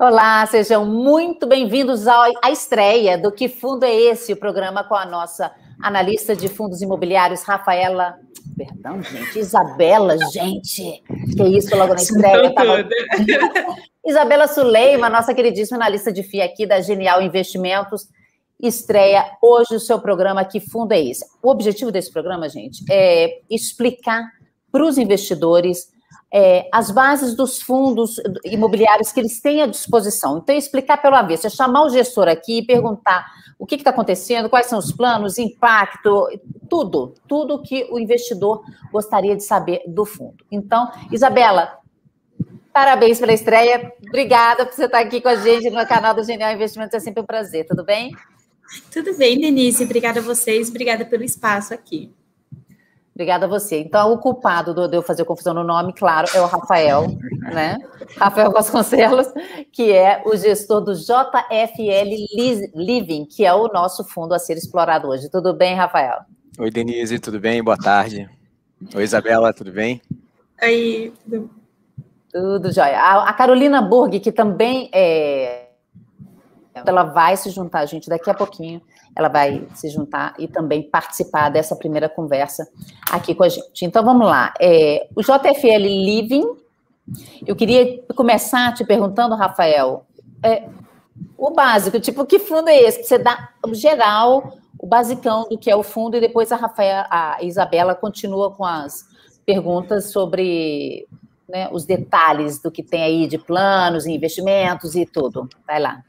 Olá, sejam muito bem-vindos à estreia do Que Fundo é Esse? O programa com a nossa analista de fundos imobiliários, Rafaela. Perdão, gente, Isabela, gente. Que é isso, logo na estreia. Tava... Né? Isabela Suleima, nossa queridíssima analista de FIA aqui da Genial Investimentos, estreia hoje o seu programa Que Fundo é Esse? O objetivo desse programa, gente, é explicar para os investidores é, as bases dos fundos imobiliários que eles têm à disposição. Então, explicar pelo avesso, é chamar o gestor aqui e perguntar o que está acontecendo, quais são os planos, impacto, tudo, tudo que o investidor gostaria de saber do fundo. Então, Isabela, parabéns pela estreia, obrigada por você estar aqui com a gente no canal do Genial Investimentos, é sempre um prazer, tudo bem? Tudo bem, Denise, obrigada a vocês, obrigada pelo espaço aqui. Obrigada a você. Então, o culpado de eu fazer confusão no nome, claro, é o Rafael, né? Rafael Vasconcelos, que é o gestor do JFL Living, que é o nosso fundo a ser explorado hoje. Tudo bem, Rafael? Oi, Denise, tudo bem? Boa tarde. Oi, Isabela, tudo bem? Oi, tudo Tudo jóia. A, a Carolina Burg, que também é. Ela vai se juntar a gente daqui a pouquinho ela vai se juntar e também participar dessa primeira conversa aqui com a gente. Então vamos lá. É, o JFL Living, eu queria começar te perguntando, Rafael, é, o básico, tipo, que fundo é esse? Você dá o geral, o basicão do que é o fundo, e depois a Rafael, a Isabela continua com as perguntas sobre né, os detalhes do que tem aí de planos, investimentos e tudo. Vai lá.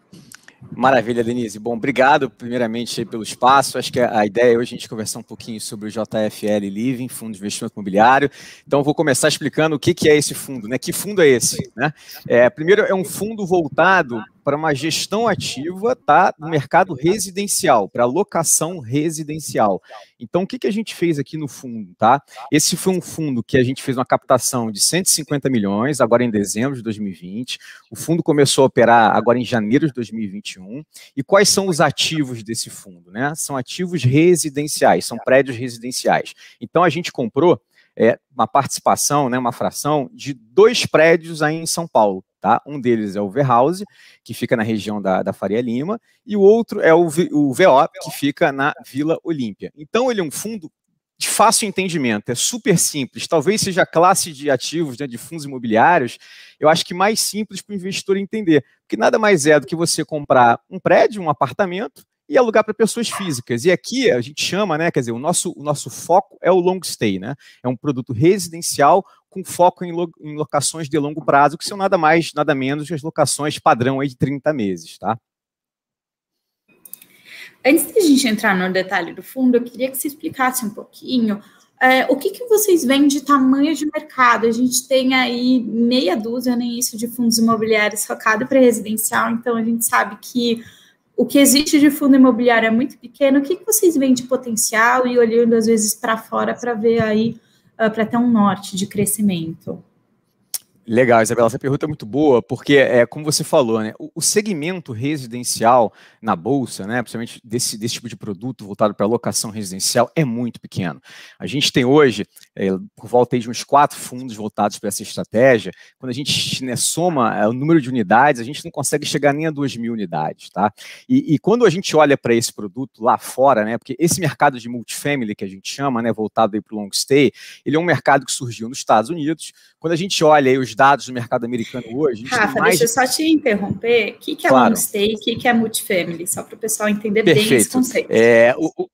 Maravilha, Denise. Bom, obrigado primeiramente pelo espaço. Acho que a ideia é hoje a gente conversar um pouquinho sobre o JFL Living, Fundo de Investimento Imobiliário. Então, vou começar explicando o que, que é esse fundo, né? Que fundo é esse? Né? É, primeiro, é um fundo voltado para uma gestão ativa tá, do mercado residencial, para locação residencial. Então, o que, que a gente fez aqui no fundo? Tá? Esse foi um fundo que a gente fez uma captação de 150 milhões, agora em dezembro de 2020. O fundo começou a operar agora em janeiro de 2021. E quais são os ativos desse fundo? Né? São ativos residenciais, são prédios residenciais. Então, a gente comprou é, uma participação, né, uma fração de dois prédios aí em São Paulo. Tá? Um deles é o Verhouse, que fica na região da, da Faria Lima, e o outro é o, o VO, que fica na Vila Olímpia. Então, ele é um fundo de fácil entendimento, é super simples. Talvez seja a classe de ativos, né, de fundos imobiliários, eu acho que mais simples para o investidor entender. Porque nada mais é do que você comprar um prédio, um apartamento e alugar para pessoas físicas. E aqui a gente chama, né, quer dizer, o nosso, o nosso foco é o long stay, né? É um produto residencial com foco em, lo, em, locações de longo prazo, que são nada mais, nada menos que as locações padrão aí de 30 meses, tá? Antes da gente entrar no detalhe do fundo, eu queria que você explicasse um pouquinho é, o que, que vocês veem de tamanho de mercado? A gente tem aí meia dúzia, nem né, isso, de fundos imobiliários focado para residencial, então a gente sabe que o que existe de fundo imobiliário é muito pequeno. O que, que vocês veem de potencial e olhando às vezes para fora para ver aí uh, ah, para ter um norte de crescimento. Legal, Isabela, essa pergunta é muito boa, porque é, é como você falou, né? O, o segmento residencial na bolsa, né, principalmente desse, desse tipo de produto voltado para locação residencial, é muito pequeno. A gente tem hoje é, por volta de uns quatro fundos voltados para essa estratégia, quando a gente né, soma é, o número de unidades, a gente não consegue chegar nem a 2 mil unidades. Tá? E, e quando a gente olha para esse produto lá fora, né, porque esse mercado de multifamily que a gente chama, né, voltado para o long stay, ele é um mercado que surgiu nos Estados Unidos. Quando a gente olha aí os dados do mercado americano hoje... Rafa, mais... deixa eu só te interromper. O que, que é claro. long stay e o que, que é multifamily? Só para o pessoal entender Perfeito. bem esse conceito. É, o,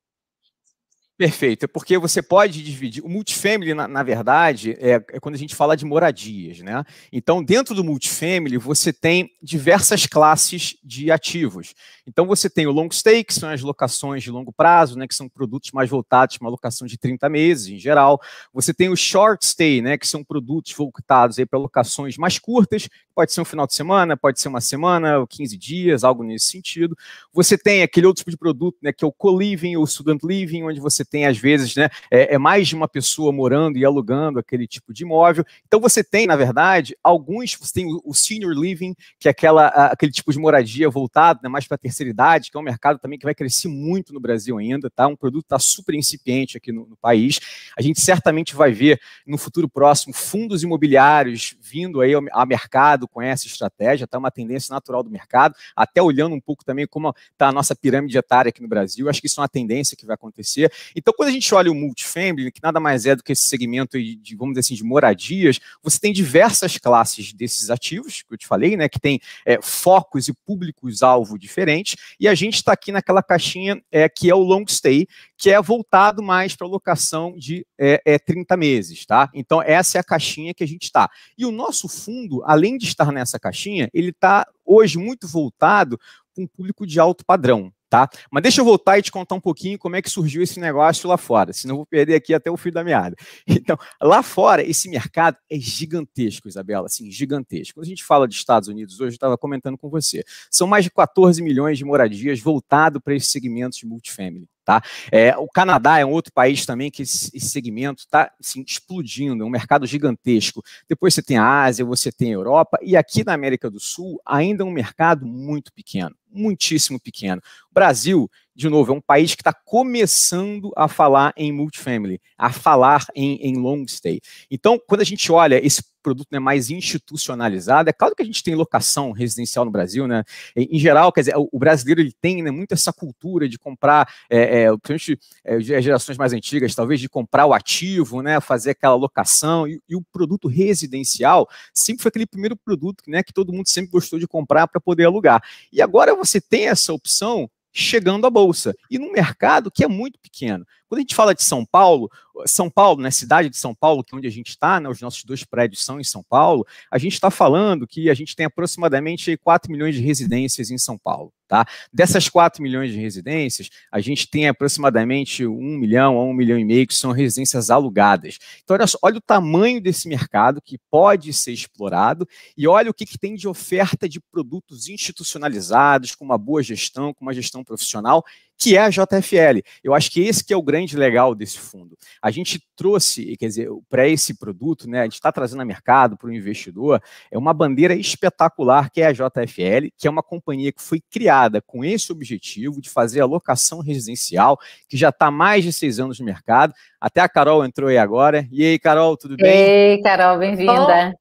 Perfeito, é porque você pode dividir. O multifamily, na, na verdade, é, é, quando a gente fala de moradias, né? Então, dentro do multifamily, você tem diversas classes de ativos. Então, você tem o long stay, que são as locações de longo prazo, né? Que são produtos mais voltados para uma locação de 30 meses, em geral. Você tem o short stay, né? Que são produtos voltados para locações mais curtas. Pode ser um final de semana, pode ser uma semana, 15 dias, algo nesse sentido. Você tem aquele outro tipo de produto, né? Que é o co-living ou student living, onde você você tem, às vezes, né, é, é, mais de uma pessoa morando e alugando aquele tipo de imóvel. Então você tem, na verdade, alguns, você tem o senior living, que é aquela, aquele tipo de moradia voltado né, mais para a terceira idade, que é um mercado também que vai crescer muito no Brasil ainda, tá? Um produto está super incipiente aqui no, no país. A gente certamente vai ver no futuro próximo fundos imobiliários vindo aí ao, ao mercado com essa estratégia, tá? Uma tendência natural do mercado, até olhando um pouco também como está a nossa pirâmide etária aqui no Brasil. Acho que isso é uma tendência que vai acontecer. Então, quando a gente olha o multifamily, que nada mais é do que esse segmento de, vamos dizer assim, de moradias, você tem diversas classes desses ativos, que eu te falei, né, que tem é, focos e públicos-alvo diferentes, e a gente está aqui naquela caixinha é, que é o long stay, que é voltado mais para locação de é, é, 30 meses, tá? Então, essa é a caixinha que a gente está. E o nosso fundo, além de estar nessa caixinha, ele está hoje muito voltado para um público de alto padrão, tá? Mas deixa eu voltar e te contar um pouquinho como é que surgiu esse negócio lá fora, senão eu vou perder aqui até o fio da meada. Então, lá fora, esse mercado é gigantesco, Isabela, assim, gigantesco. Quando a gente fala dos Estados Unidos, hoje eu estava comentando com você, são mais de 14 milhões de moradias voltado para esse segmento de multifamily. Tá? É, o Canadá é um outro país também que esse, esse segmento está assim, explodindo, é um mercado gigantesco. Depois você tem a Ásia, você tem a Europa, e aqui na América do Sul ainda é um mercado muito pequeno, muitíssimo pequeno. O Brasil, de novo, é um país que está começando a falar em multifamily, a falar em, em long stay. Então, quando a gente olha esse produto né, mais institucionalizado. É claro que a gente tem locação residencial no Brasil, né? Em geral, quer dizer, o brasileiro ele tem né, muito essa cultura de comprar, é, é, principalmente é, gerações mais antigas, talvez de comprar o ativo, né? Fazer aquela locação e, e o produto residencial sempre foi aquele primeiro produto, né? Que todo mundo sempre gostou de comprar para poder alugar. E agora você tem essa opção chegando à bolsa e num mercado que é muito pequeno. Quando a gente fala de São Paulo, São Paulo, né, cidade de São Paulo, que é onde a gente está, né, os nossos dois prédios são em São Paulo, a gente está falando que a gente tem aproximadamente 4 milhões de residências em São Paulo. Tá? Dessas 4 milhões de residências, a gente tem aproximadamente 1 milhão a 1 milhão e meio que são residências alugadas. Então, olha, só, olha o tamanho desse mercado que pode ser explorado e olha o que, que tem de oferta de produtos institucionalizados, com uma boa gestão, com uma gestão profissional que é a JFL. Eu acho que esse que é o grande legal desse fundo. A gente trouxe, quer dizer, para esse produto, né, a gente está trazendo a mercado para o investidor, é uma bandeira espetacular que é a JFL, que é uma companhia que foi criada com esse objetivo de fazer a locação residencial, que já está mais de seis anos no mercado. Até a Carol entrou aí agora. E aí, Carol, tudo bem? Ei, Carol, bem-vinda.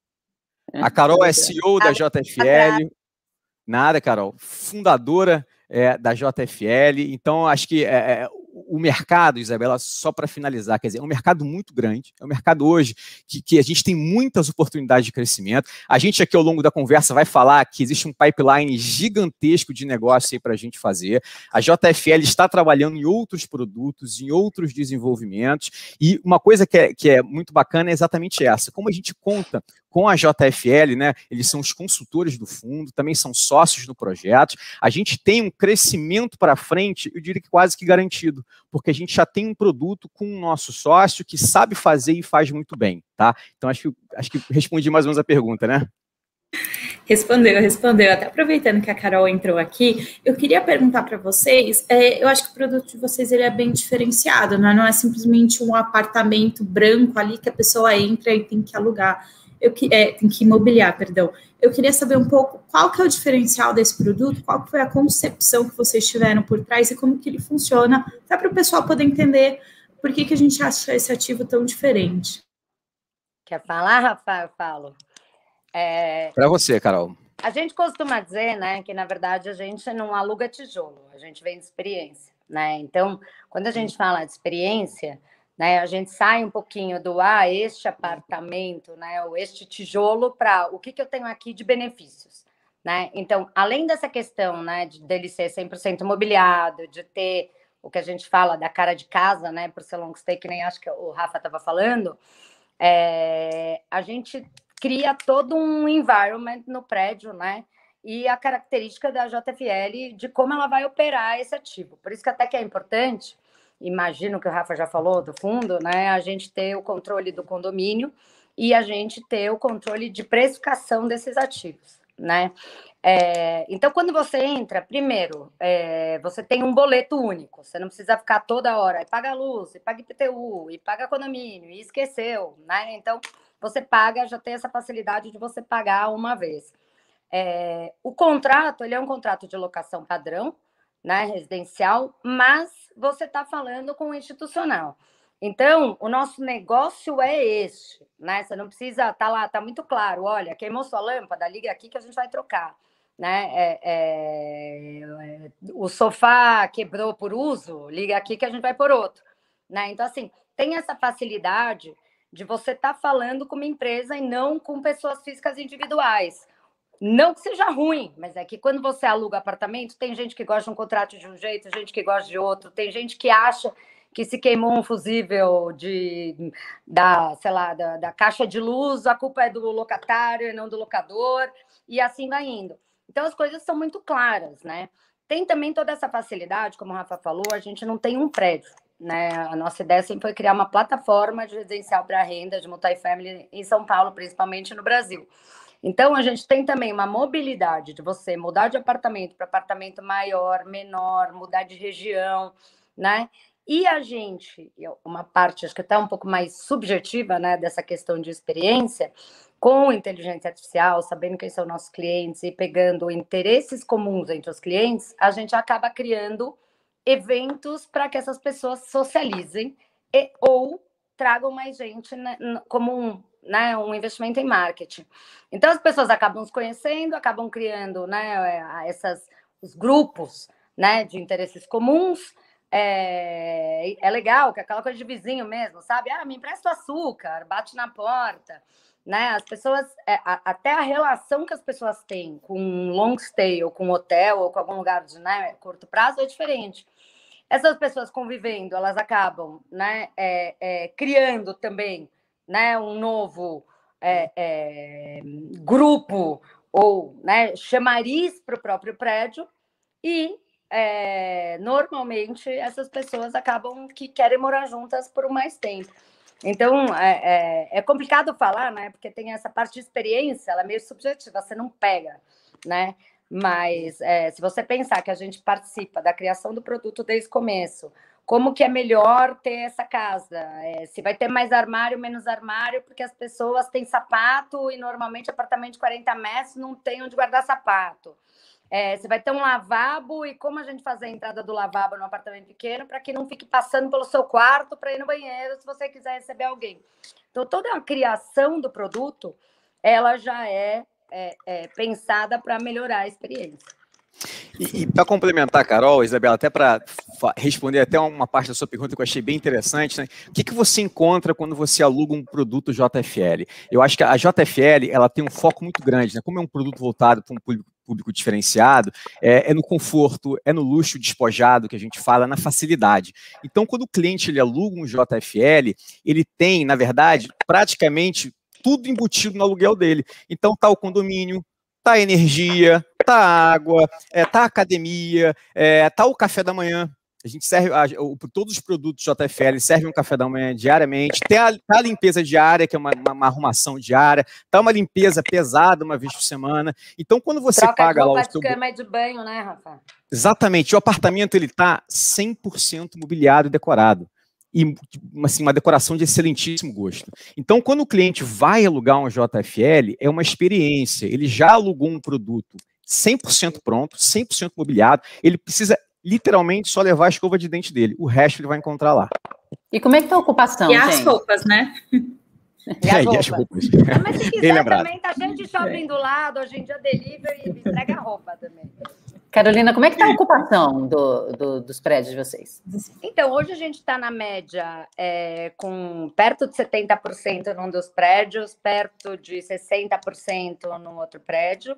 A Carol é CEO da JFL. Nada, Carol. Fundadora é, da JFL. Então, acho que é, é, o mercado, Isabela, só para finalizar, quer dizer, é um mercado muito grande, é um mercado hoje que, que, a gente tem muitas oportunidades de crescimento. A gente aqui ao longo da conversa vai falar que existe um pipeline gigantesco de negócio aí para a gente fazer. A JFL está trabalhando em outros produtos, em outros desenvolvimentos, e uma coisa que é, que é muito bacana é exatamente essa: como a gente conta com a JFL, né? Eles são os consultores do fundo, também são sócios no projeto. A gente tem um crescimento para frente, eu diria que quase que garantido, porque a gente já tem um produto com o nosso sócio que sabe fazer e faz muito bem, tá? Então acho que, acho que respondi mais ou menos a pergunta, né? Respondeu, respondeu. Até aproveitando que a Carol entrou aqui, eu queria perguntar para vocês. É, eu acho que o produto de vocês ele é bem diferenciado, né? não é simplesmente um apartamento branco ali que a pessoa entra e tem que alugar eu que é, tem que imobiliar, perdão. Eu queria saber um pouco qual que é o diferencial desse produto, qual foi a concepção que vocês tiveram por trás e como que ele funciona, tá, para o pessoal poder entender por que, que a gente acha esse ativo tão diferente. Quer falar, Rafa? Eu falo. É... Para você, Carol. A gente costuma dizer, né, que na verdade a gente não aluga tijolo, a gente vende experiência, né? Então, quando a gente fala de experiência, né? A gente sai um pouquinho do ah, este apartamento, né? ou este tijolo, para o que, que eu tenho aqui de benefícios. Né? Então, além dessa questão né, de, dele ser 100% mobiliado, de ter o que a gente fala da cara de casa, né, por ser long stay, que nem acho que o Rafa estava falando, é, a gente cria todo um environment no prédio, né, e a característica da JFL de como ela vai operar esse ativo. Por isso que até que é importante imagino que o Rafa já falou do fundo, né? A gente ter o controle do condomínio e a gente ter o controle de precificação desses ativos, né? É, então, quando você entra, primeiro, é, você tem um boleto único, você não precisa ficar toda hora e paga luz, e paga IPTU, e paga condomínio, e esqueceu, né? Então, você paga, já tem essa facilidade de você pagar uma vez. É, o contrato, ele é um contrato de locação padrão, né, residencial, mas você está falando com o institucional. Então, o nosso negócio é este, né? Você não precisa, tá lá, está muito claro. Olha, queimou sua lâmpada, liga aqui que a gente vai trocar, né? É, é, é, o sofá quebrou por uso, liga aqui que a gente vai por outro, né? Então, assim, tem essa facilidade de você estar tá falando com uma empresa e não com pessoas físicas individuais. Não que seja ruim, mas é que quando você aluga apartamento, tem gente que gosta de um contrato de um jeito, gente que gosta de outro, tem gente que acha que se queimou um fusível de, da, sei lá, da, da caixa de luz, a culpa é do locatário e não do locador, e assim vai indo. Então as coisas são muito claras, né? Tem também toda essa facilidade, como o Rafa falou, a gente não tem um prédio, né? A nossa ideia sempre foi criar uma plataforma de residencial para renda de multifamily em São Paulo, principalmente no Brasil. Então, a gente tem também uma mobilidade de você mudar de apartamento para apartamento maior, menor, mudar de região, né? E a gente, uma parte acho que até tá um pouco mais subjetiva, né, dessa questão de experiência, com inteligência artificial, sabendo quem são nossos clientes e pegando interesses comuns entre os clientes, a gente acaba criando eventos para que essas pessoas socializem e, ou tragam mais gente né, como um, né, um investimento em marketing. Então as pessoas acabam se conhecendo, acabam criando né, é, essas, os grupos né, de interesses comuns. É, é legal, que é aquela coisa de vizinho mesmo, sabe? Ah, me empresta o açúcar, bate na porta. Né? As pessoas, é, a, até a relação que as pessoas têm com um long stay, ou com um hotel, ou com algum lugar de né, curto prazo é diferente essas pessoas convivendo, elas acabam né, é, é, criando também né, um novo é, é, grupo ou né, chamariz para o próprio prédio e é, normalmente essas pessoas acabam que querem morar juntas por mais tempo. Então é, é, é complicado falar, né? Porque tem essa parte de experiência, ela é meio subjetiva, você não pega, né? Mas uhum. é, se você pensar que a gente participa da criação do produto desde o começo, como que é melhor ter essa casa? É, se vai ter mais armário, menos armário, porque as pessoas têm sapato e normalmente apartamento de 40 metros não tem onde guardar sapato. É, você vai ter um lavabo e como a gente fazer a entrada do lavabo no apartamento pequeno para que não fique passando pelo seu quarto para ir no banheiro se você quiser receber alguém. Então, toda a criação do produto, ela já é, é, é pensada para melhorar a experiência. E, e para complementar, Carol, Isabela, até para responder até uma parte da sua pergunta que eu achei bem interessante, né? O que, que você encontra quando você aluga um produto JFL? Eu acho que a JFL ela tem um foco muito grande, né? Como é um produto voltado para um público público diferenciado, é, é, no conforto, é no luxo despojado que a gente fala, na facilidade. Então, quando o cliente ele aluga um JFL, ele tem, na verdade, praticamente tudo embutido no aluguel dele. Então, tá o condomínio, tá a energia, tá a água, é, tá a academia, é, tá o café da manhã. A gente serve, a, o, todos os produtos JFL servem um café da manhã diariamente. Tem a, tá a limpeza diária, que é uma, uma, uma, arrumação diária. Tá uma limpeza pesada uma vez por semana. Então, quando você Troca paga lá o seu... cama de banho, né, Rafa? Exatamente. O apartamento, ele tá 100% mobiliado e decorado e assim, uma decoração de excelentíssimo gosto. Então, quando o cliente vai alugar um JFL, é uma experiência. Ele já alugou um produto 100% pronto, 100% mobiliado. Ele precisa literalmente só levar a escova de dente dele. O resto ele vai encontrar lá. E como é que tá a ocupação, E as roupas, né? E as roupas. roupas. mas se quiser também, tá gente de shopping do lado, hoje em dia delivery, entrega roupa também. Carolina, como é que está a ocupação do, do, dos prédios de vocês? Então, hoje a gente está na média é, com perto de 70% num dos prédios, perto de 60% num outro prédio.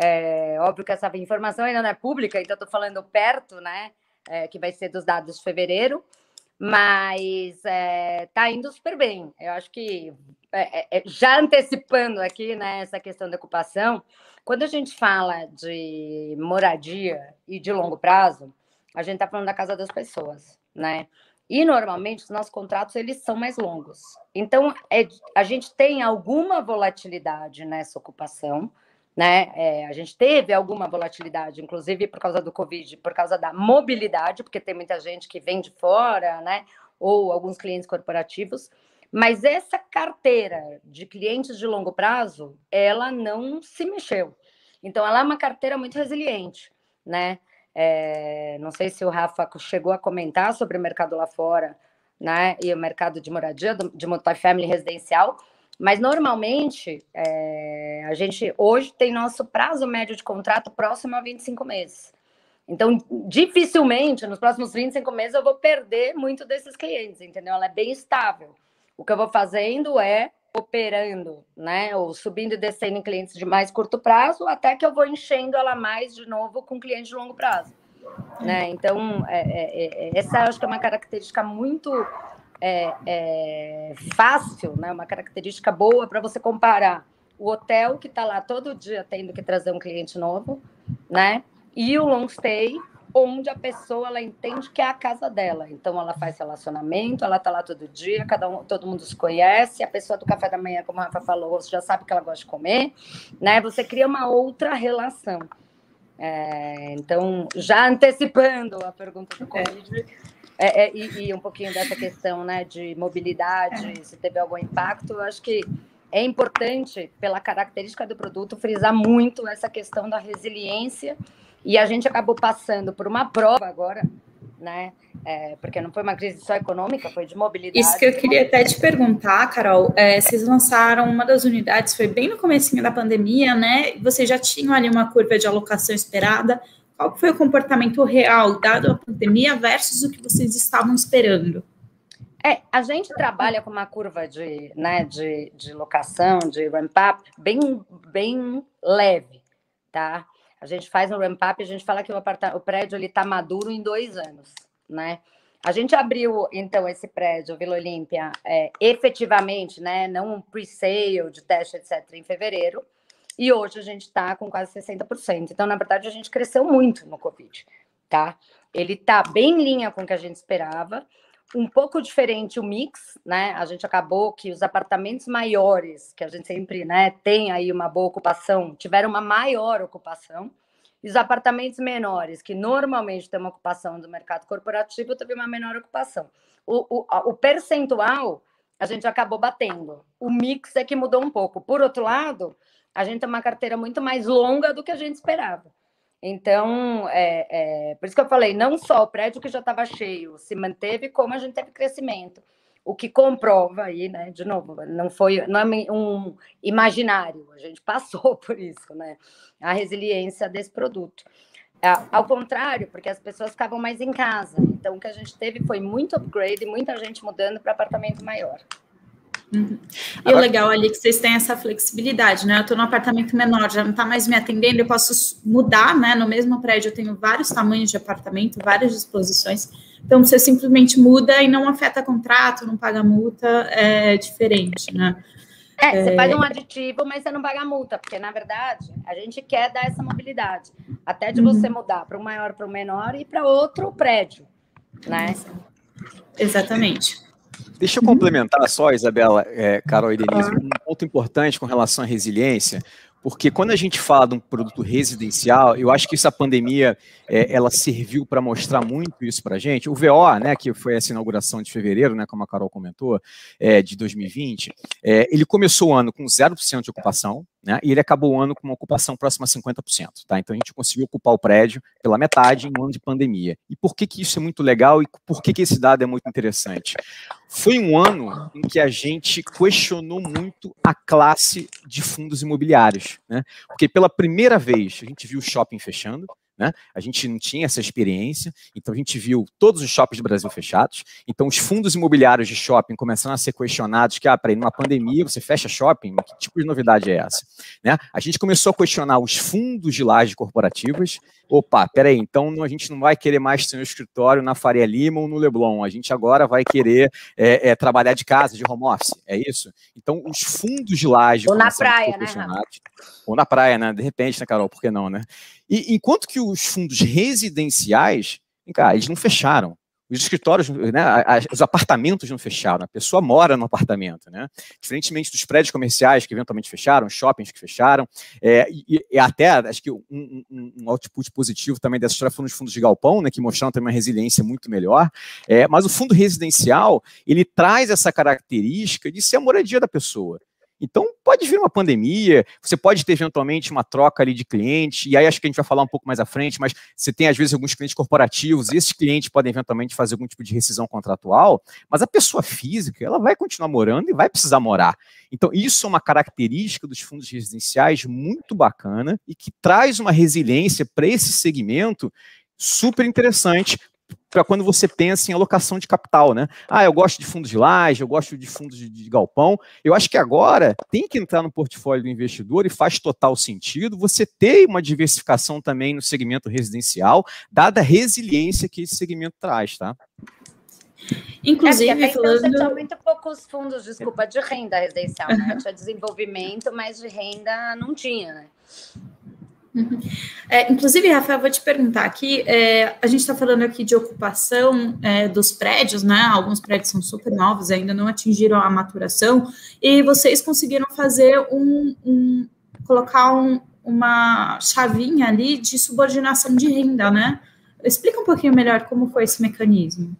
É, óbvio que essa informação ainda não é pública, então estou falando perto, né? É, que vai ser dos dados de fevereiro, mas é, tá indo super bem. Eu acho que é, é, é já antecipando aqui né, essa questão da ocupação, quando a gente fala de moradia e de longo prazo, a gente está falando da casa das pessoas, né? E normalmente os nossos contratos eles são mais longos. Então é, a gente tem alguma volatilidade nessa ocupação, né? É, a gente teve alguma volatilidade, inclusive por causa do Covid, por causa da mobilidade, porque tem muita gente que vem de fora, né? Ou alguns clientes corporativos. Mas essa carteira de clientes de longo prazo, ela não se mexeu. Então, ela é uma carteira muito resiliente, né? É, não sei se o Rafa chegou a comentar sobre o mercado lá fora, né? E o mercado de moradia, de multifamily residencial, mas normalmente é, a gente hoje tem nosso prazo médio de contrato próximo a 25 meses. Então, dificilmente nos próximos 25 meses eu vou perder muito desses clientes, entendeu? Ela é bem estável. O que eu vou fazendo é operando, né? Ou subindo e descendo em clientes de mais curto prazo, até que eu vou enchendo ela mais de novo com clientes de longo prazo. Né? Então, é, é, é essa acho que é uma característica muito é, é fácil, né, uma característica boa para você comparar o hotel que está lá todo dia tendo que trazer um cliente novo, né? E o long stay, onde a pessoa ela entende que é a casa dela. Então ela faz relacionamento, ela está lá todo dia, cada um, todo mundo se conhece, a pessoa do café da manhã, como a Rafa falou, já sabe que ela gosta de comer, né? Você cria uma outra relação. É, então, já antecipando a pergunta do é. Covid, é, é, e, e, um pouquinho dessa questão né, de mobilidade, se teve algum impacto, eu acho que é importante, pela característica do produto, frisar muito essa questão da resiliência. E a gente acabou passando por uma prova agora, né? É, porque não foi uma crise só econômica, foi de mobilidade. Isso que eu queria até te perguntar, Carol. É, vocês lançaram uma das unidades, foi bem no comecinho da pandemia, né? Vocês já tinham ali uma curva de alocação esperada. Qual foi o comportamento real dado a pandemia versus o que vocês estavam esperando? É, a gente trabalha com uma curva de, né, de, de locação, de ramp-up, bem, bem leve, tá? A gente faz um ramp-up, a gente fala que o, o prédio está maduro em dois anos, né? A gente abriu, então, esse prédio, Vila Olímpia, é, efetivamente, né, não um pre-sale de teste, etc., em fevereiro, e hoje a gente está com quase 60%. Então, na verdade, a gente cresceu muito no Covid, tá? Ele está bem em linha com o que a gente esperava. Um pouco diferente o mix, né? A gente acabou que os apartamentos maiores, que a gente sempre né, tem aí uma boa ocupação, tiveram uma maior ocupação. E os apartamentos menores, que normalmente tem uma ocupação do mercado corporativo, teve uma menor ocupação. O, o, o percentual a gente acabou batendo. O mix é que mudou um pouco. Por outro lado, a gente tem uma carteira muito mais longa do que a gente esperava. Então, é, é, por isso que eu falei, não só o prédio que já estava cheio se manteve, como a gente teve crescimento. O que comprova aí, né? De novo, não foi não é um imaginário, a gente passou por isso, né? A resiliência desse produto. É, ao contrário, porque as pessoas ficavam mais em casa. Então, o que a gente teve foi muito upgrade, muita gente mudando para apartamento maior. Uhum. E Agora... o legal ali é que vocês têm essa flexibilidade, né? Eu estou num apartamento menor, já não está mais me atendendo, eu posso mudar, né? No mesmo prédio eu tenho vários tamanhos de apartamento, várias disposições. Então você simplesmente muda e não afeta contrato, não paga multa, é diferente, né? É, é você faz paga um aditivo, mas você não paga multa, porque na verdade a gente quer dar essa mobilidade, até de uhum. você mudar para o maior, para o menor e para outro prédio, né? Exatamente. Deixa eu complementar só, Isabela, é, Carol e Denise, um ponto importante com relação à resiliência, porque quando a gente fala de um produto residencial, eu acho que essa pandemia é, ela serviu para mostrar muito isso para a gente. O VO, né, que foi essa inauguração de fevereiro, né, como a Carol comentou, é, de 2020, é, ele começou o ano com 0% de ocupação, né, e ele acabou o ano com uma ocupação próxima a 50%. Tá? Então a gente conseguiu ocupar o prédio pela metade em um ano de pandemia. E por que, que isso é muito legal e por que, que esse dado é muito interessante? Foi um ano em que a gente questionou muito a classe de fundos imobiliários, né? Porque pela primeira vez a gente viu o shopping fechando, né? A gente não tinha essa experiência, então a gente viu todos os shoppings do Brasil fechados. Então, os fundos imobiliários de shopping começaram a ser questionados: que, ah, peraí, numa pandemia você fecha shopping? Que tipo de novidade é essa? Né? A gente começou a questionar os fundos de laje corporativas. Opa, peraí, então a gente não vai querer mais ter um escritório na Faria Lima ou no Leblon, a gente agora vai querer é, é, trabalhar de casa, de home office, é isso? Então, os fundos de laje. Ou na praia, né? Ou na praia, né? De repente, né, Carol? Por que não, né? E enquanto que os fundos residenciais, eles não fecharam. Os escritórios, né, os apartamentos não fecharam, a pessoa mora no apartamento. Né? Diferentemente dos prédios comerciais que eventualmente fecharam, shoppings que fecharam, é, e, e, até acho que um, um, um, output positivo também dessa história foram os fundos de galpão, né, que mostraram também uma resiliência muito melhor. É, mas o fundo residencial, ele traz essa característica de ser a moradia da pessoa. Então, pode vir uma pandemia, você pode ter eventualmente uma troca ali de cliente, e aí acho que a gente vai falar um pouco mais à frente, mas você tem às vezes alguns clientes corporativos, e esses clientes podem eventualmente fazer algum tipo de rescisão contratual, mas a pessoa física, ela vai continuar morando e vai precisar morar. Então, isso é uma característica dos fundos residenciais muito bacana e que traz uma resiliência para esse segmento super interessante para quando você pensa em alocação de capital, né? Ah, eu gosto de fundos de laje, eu gosto de fundos de, de, galpão. Eu acho que agora tem que entrar no portfólio do investidor e faz total sentido você ter uma diversificação também no segmento residencial, dada a resiliência que esse segmento traz, tá? Inclusive, é então falando... muito poucos fundos, desculpa, de renda residencial, né? Tinha desenvolvimento, mas de renda não tinha, né? Uhum. É, inclusive, Rafael, vou te perguntar aqui, é, a gente está falando aqui de ocupação é, dos prédios, né? Alguns prédios são super novos, ainda não atingiram a maturação, e vocês conseguiram fazer um, um colocar um, uma chavinha ali de subordinação de renda, né? Explica um pouquinho melhor como foi esse mecanismo.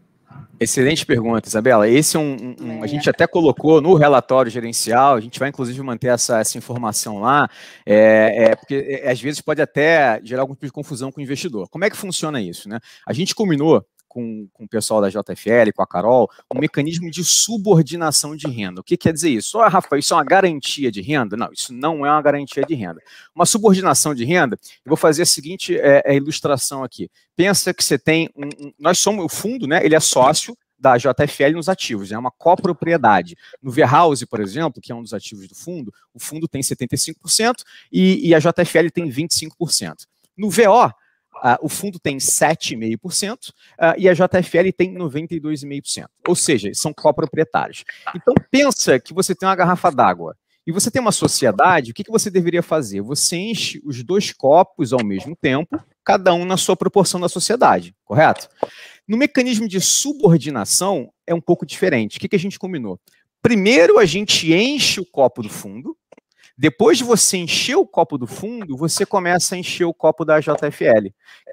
Excelente pergunta, Isabela. Esse é um, um é. a gente até colocou no relatório gerencial. A gente vai inclusive manter essa, essa informação lá, é, é porque é, às vezes pode até gerar algum tipo de confusão com o investidor. Como é que funciona isso, né? A gente combinou com, com o pessoal da JFL, com a Carol, um mecanismo de subordinação de renda. O que quer dizer isso? Oh, Rafa, isso é uma garantia de renda? Não, isso não é uma garantia de renda. Uma subordinação de renda, eu vou fazer a seguinte é, é ilustração aqui. Pensa que você tem um, um, Nós somos o fundo, né? Ele é sócio da JFL nos ativos, é uma copropriedade. No warehouse, por exemplo, que é um dos ativos do fundo, o fundo tem 75% e, e a JFL tem 25%. No VO, ah, o fundo tem 7,5% ah, e a JFL tem 92,5%. Ou seja, são coproprietários. Então, pensa que você tem uma garrafa d'água e você tem uma sociedade, o que, que você deveria fazer? Você enche os dois copos ao mesmo tempo, cada um na sua proporção da sociedade, correto? No mecanismo de subordinação é um pouco diferente. O que, que a gente combinou? Primeiro a gente enche o copo do fundo, depois de você encher o copo do fundo, você começa a encher o copo da JFL.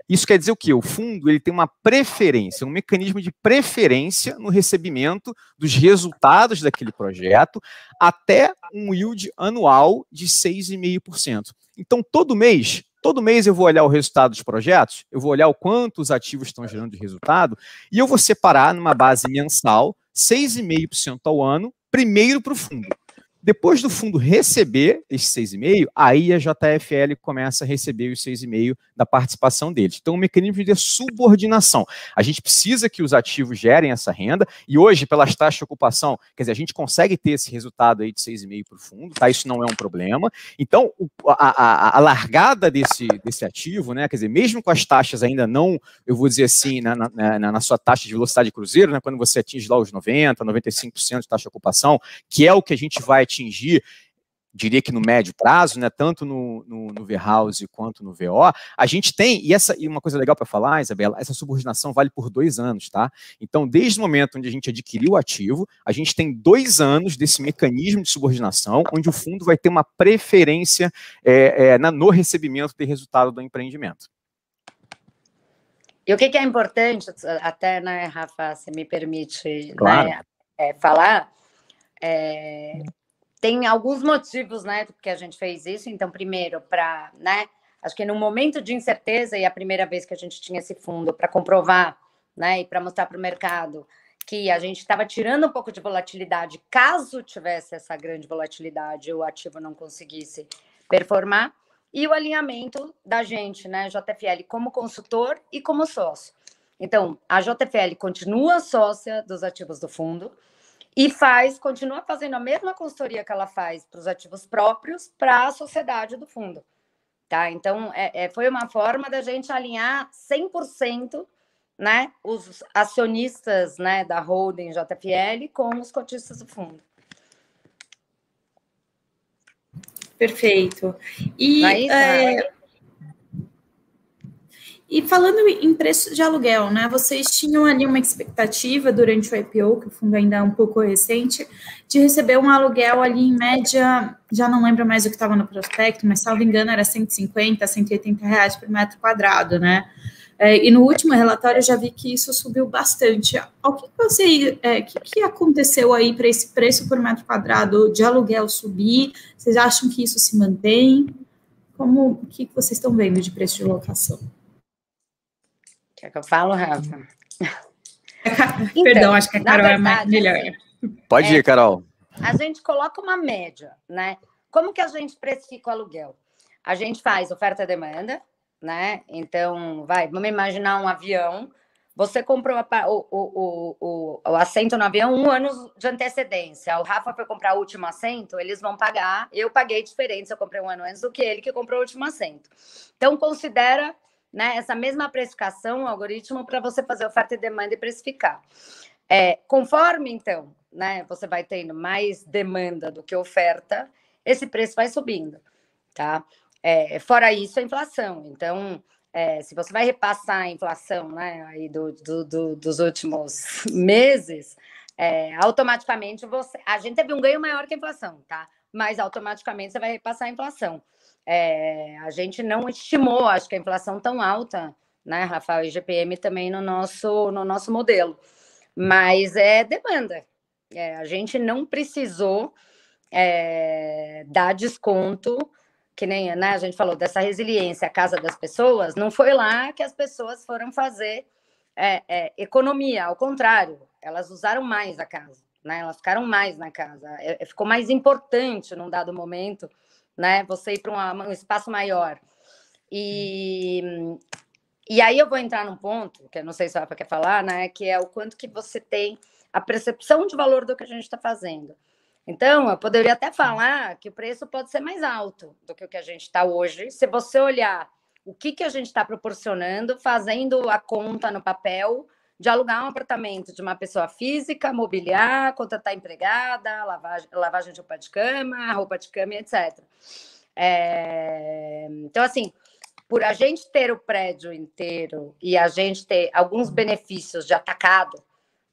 Isso quer dizer o quê? O fundo ele tem uma preferência, um mecanismo de preferência no recebimento dos resultados daquele projeto até um yield anual de 6,5%. Então, todo mês, todo mês eu vou olhar o resultado dos projetos, eu vou olhar o quanto os ativos estão gerando de resultado, e eu vou separar numa base mensal 6,5% ao ano, primeiro para o fundo. Depois do fundo receber esses 6,5, aí a JFL começa a receber os 6,5 da participação deles. Então, um mecanismo de subordinação. A gente precisa que os ativos gerem essa renda, e hoje, pelas taxas de ocupação, quer dizer, a gente consegue ter esse resultado aí de 6,5 para o fundo, tá? Isso não é um problema. Então, a, a, a, largada desse, desse ativo, né? Quer dizer, mesmo com as taxas ainda não, eu vou dizer assim, na, na, na sua taxa de velocidade de cruzeiro, né? Quando você atinge lá os 90, 95% de taxa de ocupação, que é o que a gente vai atingir atingir, diria que no médio prazo, né, tanto no, no, no warehouse quanto no VO, a gente tem, e, essa, e uma coisa legal para falar, Isabela, essa subordinação vale por dois anos, tá? Então, desde o momento onde a gente adquiriu o ativo, a gente tem dois anos desse mecanismo de subordinação, onde o fundo vai ter uma preferência é, é, na, no recebimento de resultado do empreendimento. E o que, é importante, até, né, Rafa, se me permite né, claro. né, é, falar, é, tem alguns motivos, né, porque a gente fez isso. Então, primeiro, para, né, acho que no momento de incerteza e a primeira vez que a gente tinha esse fundo para comprovar, né, e para mostrar para o mercado que a gente estava tirando um pouco de volatilidade, caso tivesse essa grande volatilidade, o ativo não conseguisse performar, e o alinhamento da gente, né, JFL, como consultor e como sócio. Então, a JFL continua sócia dos ativos do fundo, e faz, continua fazendo a mesma consultoria que ela faz para os ativos próprios para a sociedade do fundo. Tá? Então, é, é, foi uma forma da gente alinhar 100% né, os acionistas né, da holding JFL com os cotistas do fundo. Perfeito. E é, e falando em preço de aluguel, né? Vocês tinham ali uma expectativa durante o IPO, que o fundo ainda é um pouco recente, de receber um aluguel ali em média, já não lembro mais o que estava no prospecto, mas salvo engano era 150, 180 reais por metro quadrado, né? É, e no último relatório eu já vi que isso subiu bastante. O que, você, é, que, que aconteceu aí para esse preço por metro quadrado de aluguel subir? Vocês acham que isso se mantém? Como o que vocês estão vendo de preço de locação? Quer que eu falo, Rafa? É então, Perdão, acho que a Carol é verdade, é mais, melhor. Assim, Pode é, ir, Carol. A gente coloca uma média, né? Como que a gente precifica o aluguel? A gente faz oferta e demanda, né? Então, vai, vamos imaginar um avião. Você comprou a, o, o, o, o, assento no avião um ano de antecedência. O Rafa foi comprar o último assento, eles vão pagar. Eu paguei diferente eu comprei um ano antes do que ele que comprou o último assento. Então, considera né? Essa mesma precificação, o algoritmo para você fazer oferta e demanda e precificar. É, conforme então, né, você vai tendo mais demanda do que oferta, esse preço vai subindo, tá? É, fora isso, a inflação. Então, é, se você vai repassar a inflação, né, aí do, do, do dos últimos meses, é, automaticamente você, a gente teve um ganho maior que a inflação, tá? Mas automaticamente você vai repassar a inflação é, a gente não estimou, acho que a inflação tão alta, né, Rafael, e GPM também no nosso, no nosso modelo. Mas é demanda. É, a gente não precisou é, dar desconto, que nem né, a gente falou dessa resiliência, a casa das pessoas, não foi lá que as pessoas foram fazer é, é, economia, ao contrário, elas usaram mais a casa, né? Elas ficaram mais na casa. É, é, ficou mais importante num dado momento né? Você ir para um espaço maior. E, e aí eu vou entrar num ponto, que eu não sei se a Rafa quer falar, né? Que é o quanto que você tem a percepção de valor do que a gente está fazendo. Então, eu poderia até falar que o preço pode ser mais alto do que o que a gente está hoje, se você olhar o que, que a gente está proporcionando, fazendo a conta no papel de alugar um apartamento de uma pessoa física, mobiliar, contratar empregada, lavagem, lavagem de roupa de cama, roupa de cama, etc. É... Então, assim, por a gente ter o prédio inteiro e a gente ter alguns benefícios de atacado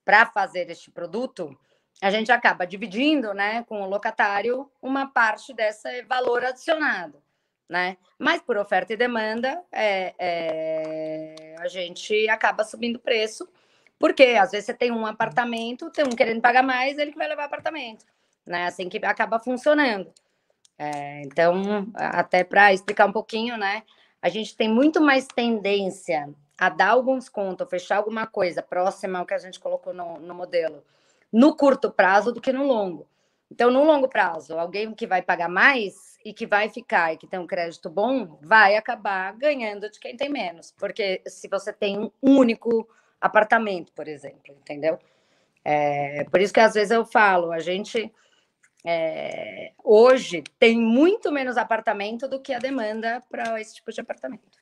para fazer este produto, a gente acaba dividindo né, com o locatário uma parte desse valor adicionado né? Mas por oferta e demanda, é, é, a gente acaba subindo o preço, porque às vezes você tem um apartamento, tem um querendo pagar mais, ele que vai levar apartamento, né? Assim que acaba funcionando. É, então, até para explicar um pouquinho, né? A gente tem muito mais tendência a dar alguns contos, fechar alguma coisa próxima ao que a gente colocou no, no modelo, no curto prazo do que no longo. Então, no longo prazo, alguém que vai pagar mais e que vai ficar e que tem um crédito bom, vai acabar ganhando de quem tem menos. Porque se você tem um único apartamento, por exemplo, entendeu? É, por isso que às vezes eu falo, a gente é, hoje tem muito menos apartamento do que a demanda para esse tipo de apartamento.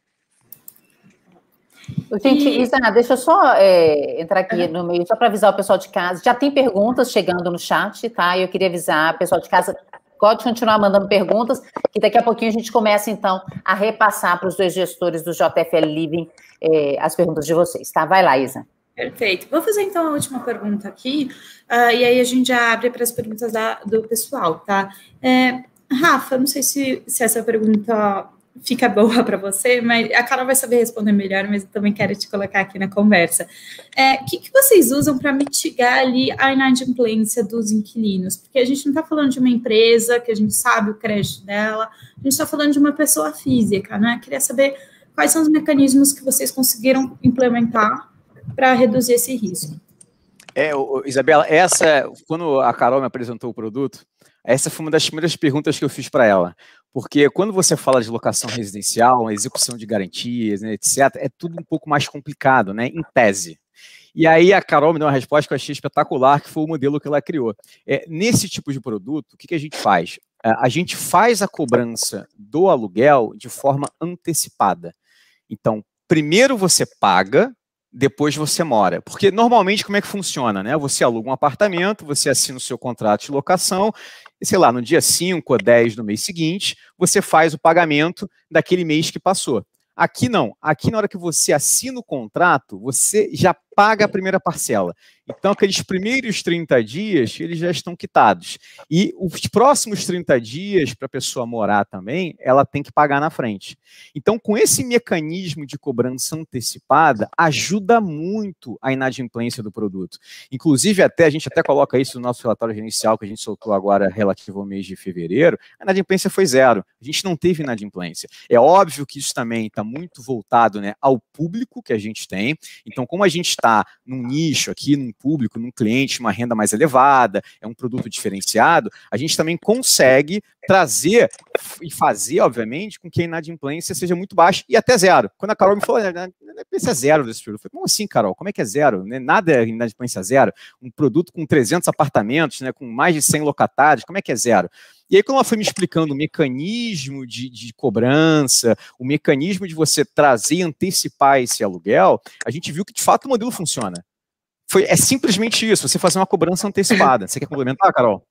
Gente, e... Isa, deixa eu só é, entrar aqui no meio, só para avisar o pessoal de casa. Já tem perguntas chegando no chat, tá? Eu queria avisar o pessoal de casa. Pode continuar mandando perguntas, que daqui a pouquinho a gente começa, então, a repassar para os dois gestores do JFL Living eh, as perguntas de vocês, tá? Vai lá, Isa. Perfeito. Vou fazer então a última pergunta aqui, uh, e aí a gente já abre para as perguntas da, do pessoal, tá? É, Rafa, não sei se, se essa pergunta fica boa para você, mas a Carol vai saber responder melhor, mas eu também quero te colocar aqui na conversa. É, o é, que, que vocês usam para mitigar ali a inadimplência dos inquilinos? Porque a gente não está falando de uma empresa que a gente sabe o crédito dela, a gente está falando de uma pessoa física, né? queria saber quais são os mecanismos que vocês conseguiram implementar para reduzir esse risco. É, Isabela, essa, quando a Carol me apresentou o produto, essa foi uma das primeiras perguntas que eu fiz para ela. Porque quando você fala de locação residencial, execução de garantias, né, etc., é tudo um pouco mais complicado, né? Em tese. E aí a Carol me deu uma resposta que eu achei espetacular, que foi o modelo que ela criou. É, nesse tipo de produto, o que, que a gente faz? É, a gente faz a cobrança do aluguel de forma antecipada. Então, primeiro você paga, depois você mora. Porque normalmente como é que funciona, né? Você aluga um apartamento, você assina o seu contrato de locação e sei lá, no dia 5 ou 10 do mês seguinte, você faz o pagamento daquele mês que passou. Aqui não. Aqui, na hora que você assina o contrato, você já paga a primeira parcela. Então, aqueles primeiros 30 dias, eles já estão quitados. E os próximos 30 dias, para a pessoa morar também, ela tem que pagar na frente. Então, com esse mecanismo de cobrança antecipada, ajuda muito a inadimplência do produto. Inclusive, até a gente até coloca isso no nosso relatório gerencial que a gente soltou agora relativo ao mês de fevereiro, a inadimplência foi zero. A gente não teve inadimplência. É óbvio que isso também está muito voltado né, ao público que a gente tem. Então, como a gente tá está num nicho aqui, num público, num cliente, uma renda mais elevada, é um produto diferenciado, a gente também consegue trazer e fazer, obviamente, com que a inadimplência seja muito baixa e até zero. Quando a Carol me falou, inadimplência ah, né, né, né, é zero desse produto, eu falei, como assim, Carol? Como é que é zero? Nada é inadimplência zero. Um produto com 300 apartamentos, né, com mais de 100 locatários, como é que é zero? E aí, quando ela foi me explicando o mecanismo de, de cobrança, o mecanismo de você trazer e antecipar esse aluguel, a gente viu que de fato o modelo funciona. Foi, é simplesmente isso, você fazer uma cobrança antecipada. Você quer complementar, Carol?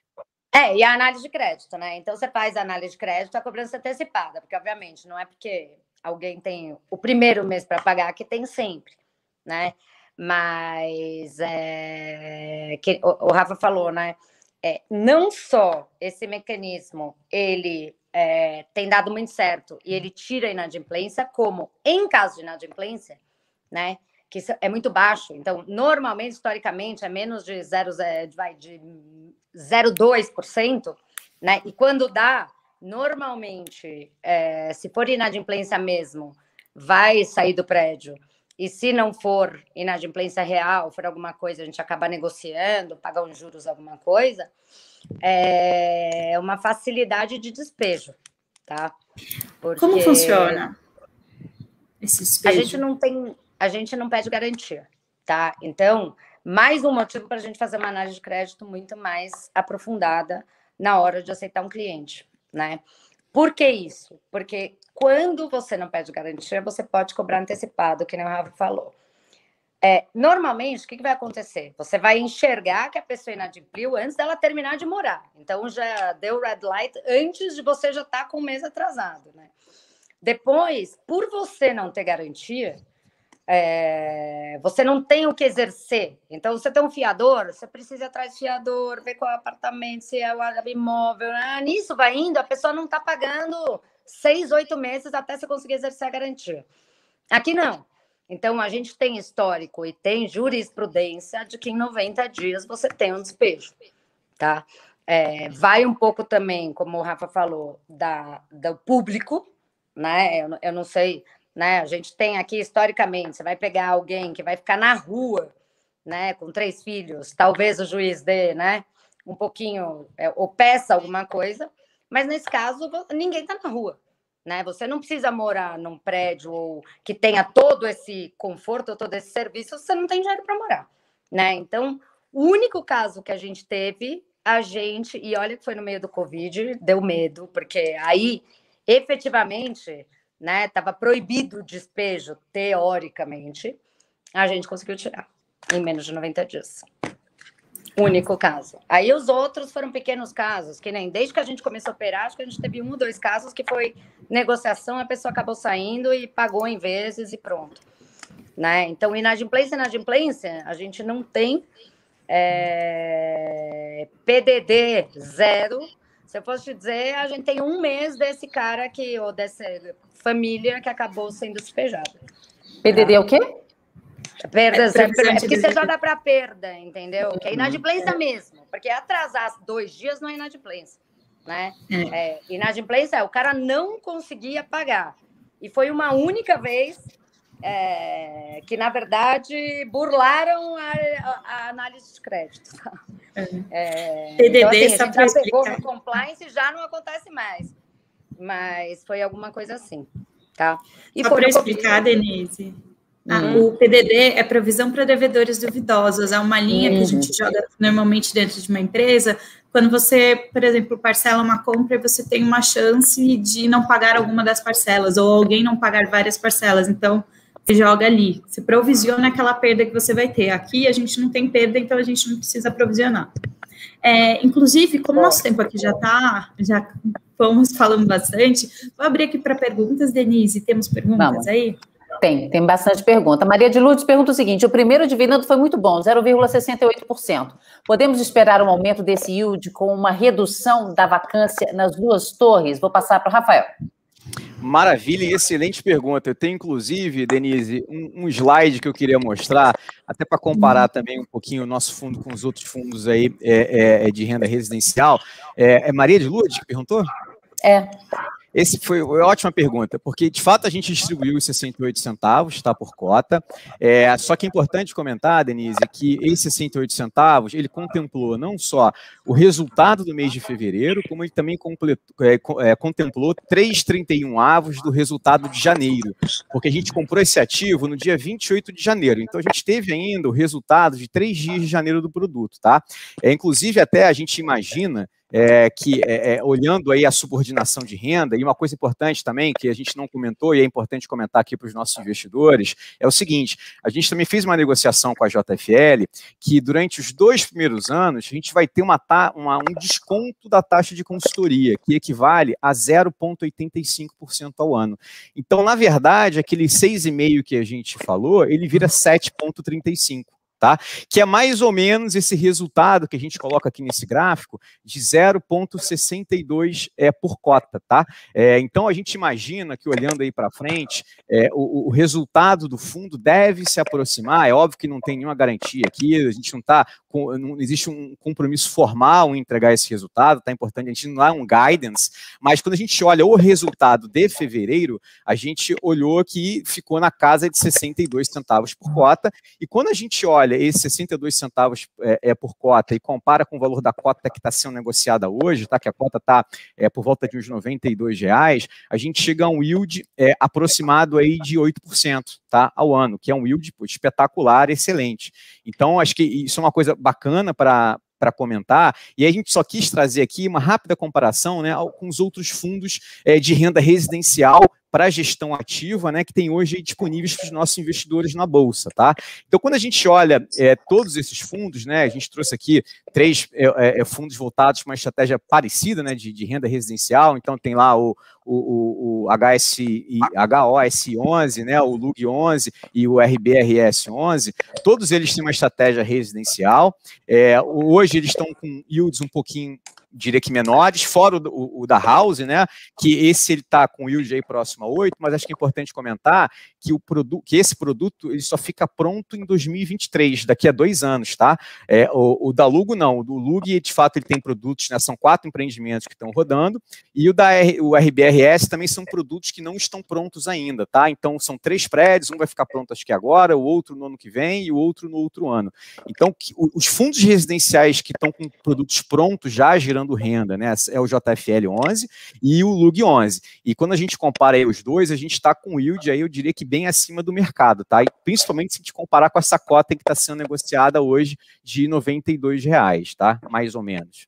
É, e a análise de crédito, né? Então você faz a análise de crédito, a cobrança antecipada, porque obviamente não é porque alguém tem o primeiro mês para pagar que tem sempre, né? Mas é, que, o, o Rafa falou, né? É, não só esse mecanismo ele é, tem dado muito certo e ele tira a inadimplência, como em caso de inadimplência, né, que é muito baixo. Então, normalmente, historicamente, é menos de 0,2%, né? E quando dá, normalmente, é, se for inadimplência mesmo, vai sair do prédio e se não for inadimplência real, for alguma coisa, a gente acabar negociando, pagar uns juros, alguma coisa, é uma facilidade de despejo, tá? Porque Como funciona esse despejo? A gente não tem, a gente não pede garantia, tá? Então, mais um motivo para a gente fazer uma análise de crédito muito mais aprofundada na hora de aceitar um cliente, né? Por que isso? Porque quando você não pede garantia, você pode cobrar antecipado, que nem o Rafa falou. É, normalmente, o que, que, vai acontecer? Você vai enxergar que a pessoa inadimpliu antes dela terminar de morar. Então, já deu red light antes de você já estar tá com o mês atrasado, né? Depois, por você não ter garantia, é, você não tem o que exercer. Então, você tem um fiador, você precisa ir atrás de fiador, ver qual é o apartamento, se é o imóvel. Né? Nisso vai indo, a pessoa não está pagando seis, oito meses até você conseguir exercer a garantia. Aqui não. Então, a gente tem histórico e tem jurisprudência de que em 90 dias você tem um despejo, tá? É, vai um pouco também, como o Rafa falou, da, do público, né? Eu, eu não sei né? A gente tem aqui, historicamente, você vai pegar alguém que vai ficar na rua, né, com três filhos, talvez o juiz dê, né, um pouquinho, é, ou peça alguma coisa, mas nesse caso, ninguém está na rua, né? Você não precisa morar num prédio ou que tenha todo esse conforto, todo esse serviço, você não tem dinheiro para morar, né? Então, o único caso que a gente teve, a gente, e olha que foi no meio do Covid, deu medo, porque aí efetivamente né? Tava proibido o despejo, teoricamente. A gente conseguiu tirar em menos de 90 dias. Único caso. Aí os outros foram pequenos casos, que nem desde que a gente começou a operar, acho que a gente teve um ou dois casos que foi negociação, a pessoa acabou saindo e pagou em vezes e pronto. Né? Então, inadimplência, inadimplência, a gente não tem é, eh, PDD zero se eu fosse te dizer, a gente tem um mês desse cara que, ou dessa família que acabou sendo despejado PDD é o quê? É é perda é, é, que você joga para perda, entendeu? Que é inadimplência é. mesmo, porque atrasar dois dias não é inadimplência, né? É, inadimplência é o cara não conseguia pagar. E foi uma única vez é, que na verdade burlaram a, a análise de crédito. É, é TDD então, assim, para explicar. no compliance já não acontece mais, mas foi alguma coisa assim, tá? E só para explicar, Denise. Ah, O PDD é provisão para devedores duvidosos, é uma linha que a gente hum. joga normalmente dentro de uma empresa. Quando você, por exemplo, parcela uma compra, você tem uma chance de não pagar alguma das parcelas, ou alguém não pagar várias parcelas. Então, joga ali, você provisiona aquela perda que você vai ter. Aqui a gente não tem perda, então a gente não precisa provisionar. É, inclusive, como nosso tempo aqui já está, já fomos falando bastante, vou abrir aqui para perguntas, Denise. Temos perguntas Vamos. aí? Tem, tem bastante pergunta. Maria de Lourdes pergunta o seguinte: o primeiro dividendo foi muito bom, 0,68%. Podemos esperar um aumento desse yield com uma redução da vacância nas duas torres? Vou passar para o Rafael. Maravilha e excelente pergunta. Eu tenho, inclusive, Denise, um, um slide que eu queria mostrar, até para comparar uhum. também um pouquinho o nosso fundo com os outros fundos aí é, é, é de renda residencial. É, é Maria de Lourdes que perguntou? É. Esse foi uma ótima pergunta, porque de fato a gente distribuiu os 68 centavos, está por cota. É, só que é importante comentar, Denise, que esses 68 centavos ele contemplou não só o resultado do mês de fevereiro, como ele também é, é, contemplou 3,31 avos do resultado de janeiro, porque a gente comprou esse ativo no dia 28 de janeiro. Então a gente teve ainda o resultado de três dias de janeiro do produto, tá? É, inclusive até a gente imagina é, que é, é, olhando aí a subordinação de renda, e uma coisa importante também, que a gente não comentou e é importante comentar aqui para os nossos investidores, é o seguinte, a gente também fez uma negociação com a JFL, que durante os dois primeiros anos, a gente vai ter uma, uma um desconto da taxa de consultoria, que equivale a 0,85% ao ano. Então, na verdade, aquele 6,5% que a gente falou, ele vira 7,35% tá? Que é mais ou menos esse resultado que a gente coloca aqui nesse gráfico de 0,62 é, por cota, tá? É, então a gente imagina que olhando aí para frente, é, o, o, resultado do fundo deve se aproximar. É óbvio que não tem nenhuma garantia aqui, a gente não está, não existe um compromisso formal em entregar esse resultado, tá? É importante a gente não é um guidance, mas quando a gente olha o resultado de fevereiro, a gente olhou que ficou na casa de 62 centavos por cota e quando a gente olha olha, esses 62 centavos é, é, por cota e compara com o valor da cota que está sendo negociada hoje, tá? Que a cota está é, por volta de uns 92 reais, a gente chega a um yield é, aproximado aí de 8%, tá? Ao ano, que é um yield pô, espetacular, excelente. Então, acho que isso é uma coisa bacana para para comentar, e a gente só quis trazer aqui uma rápida comparação né, com os outros fundos é, de renda residencial para gestão ativa, né, que tem hoje disponíveis para os nossos investidores na bolsa, tá? Então, quando a gente olha é, todos esses fundos, né, a gente trouxe aqui três é, é, é fundos voltados para uma estratégia parecida, né, de, de, renda residencial. Então, tem lá o, o, o HS, HOS11, né, o LUG11 e o RBRS11. Todos eles têm uma estratégia residencial. É, hoje eles estão com yields um pouquinho diria que menores, fora o, o, o da House, né? Que esse ele está com o aí próximo a 8, mas acho que é importante comentar que, o produ que esse produto ele só fica pronto em 2023, daqui a dois anos, tá? É, o, o da Lugo não, o do Lug de fato ele tem produtos, né? São quatro empreendimentos que estão rodando, e o da R, o RBRS também são produtos que não estão prontos ainda, tá? Então são três prédios, um vai ficar pronto acho que agora, o outro no ano que vem e o outro no outro ano. Então que, os fundos residenciais que estão com produtos prontos já girando gerando renda, né? É o JFL 11 e o LUG 11. E quando a gente compara aí os dois, a gente está com yield aí, eu diria que bem acima do mercado, tá? E principalmente se a gente comparar com essa cota que está sendo negociada hoje de 92 reais, tá? Mais ou menos.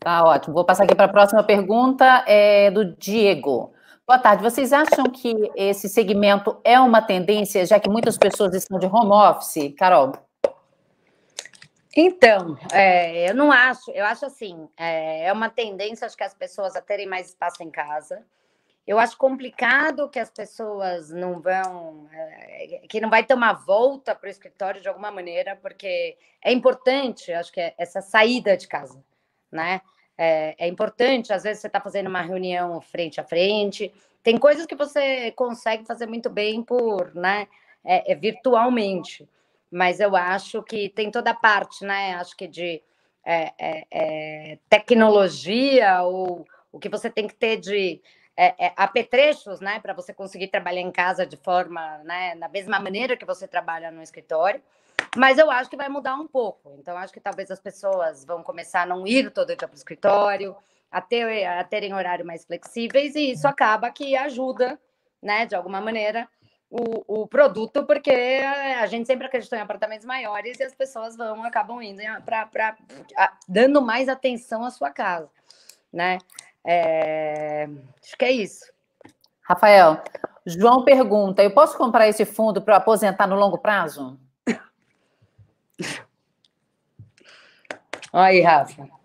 Tá ótimo. Vou passar aqui para a próxima pergunta é do Diego. Boa tarde. Vocês acham que esse segmento é uma tendência, já que muitas pessoas estão de home office? Carol. Então, é, eu não acho, eu acho assim, é, é uma tendência, acho que as pessoas a terem mais espaço em casa. Eu acho complicado que as pessoas não vão, é, que não vai ter uma volta para o escritório de alguma maneira, porque é importante, acho que é essa saída de casa, né? É, é importante, às vezes você está fazendo uma reunião frente a frente, tem coisas que você consegue fazer muito bem por, né, é, é, virtualmente mas eu acho que tem toda a parte, né? Acho que de é, é, é, tecnologia ou o que você tem que ter de é, é, apetrechos, né, para você conseguir trabalhar em casa de forma, né, na mesma maneira que você trabalha no escritório. Mas eu acho que vai mudar um pouco. Então, acho que talvez as pessoas vão começar a não ir todo dia para o escritório, a, ter, a terem horário mais flexíveis, e isso acaba que ajuda, né, de alguma maneira, o, o produto, porque a gente sempre acreditou em apartamentos maiores e as pessoas vão, acabam indo né, para dando mais atenção à sua casa, né? É, acho que é isso. Rafael, João pergunta: eu posso comprar esse fundo para aposentar no longo prazo? Olha aí, Rafa.